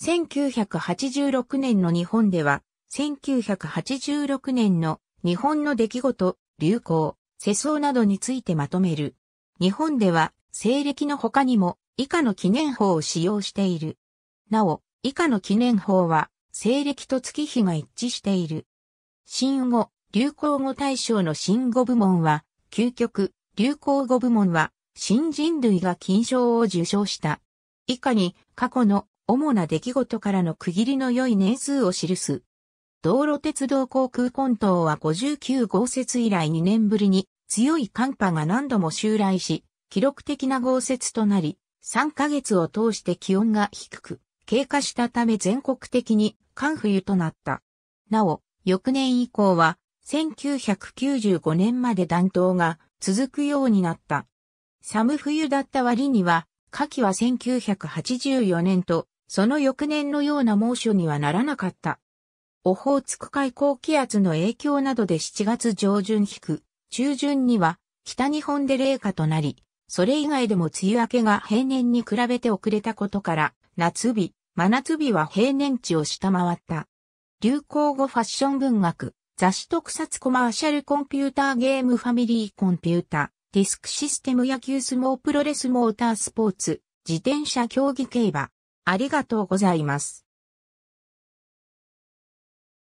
1986年の日本では、1986年の日本の出来事、流行、世相などについてまとめる。日本では、西暦の他にも以下の記念法を使用している。なお、以下の記念法は、西暦と月日が一致している。新語、流行語大賞の新語部門は、究極、流行語部門は、新人類が金賞を受賞した。以下に過去の主な出来事からの区切りの良い年数を記す。道路鉄道航空混沌は59豪雪以来2年ぶりに強い寒波が何度も襲来し、記録的な豪雪となり、3ヶ月を通して気温が低く、経過したため全国的に寒冬となった。なお、翌年以降は、1995年まで暖冬が続くようになった。寒冬だった割には、夏季は1984年とその翌年のような猛暑にはならなかった。オホーツク海高気圧の影響などで7月上旬引く、中旬には北日本で冷夏となり、それ以外でも梅雨明けが平年に比べて遅れたことから、夏日、真夏日は平年値を下回った。流行語ファッション文学、雑誌特撮コマーシャルコンピューターゲームファミリーコンピュータ、ディスクシステム野球相撲プロレスモータースポーツ、自転車競技競馬、ありがとうございます。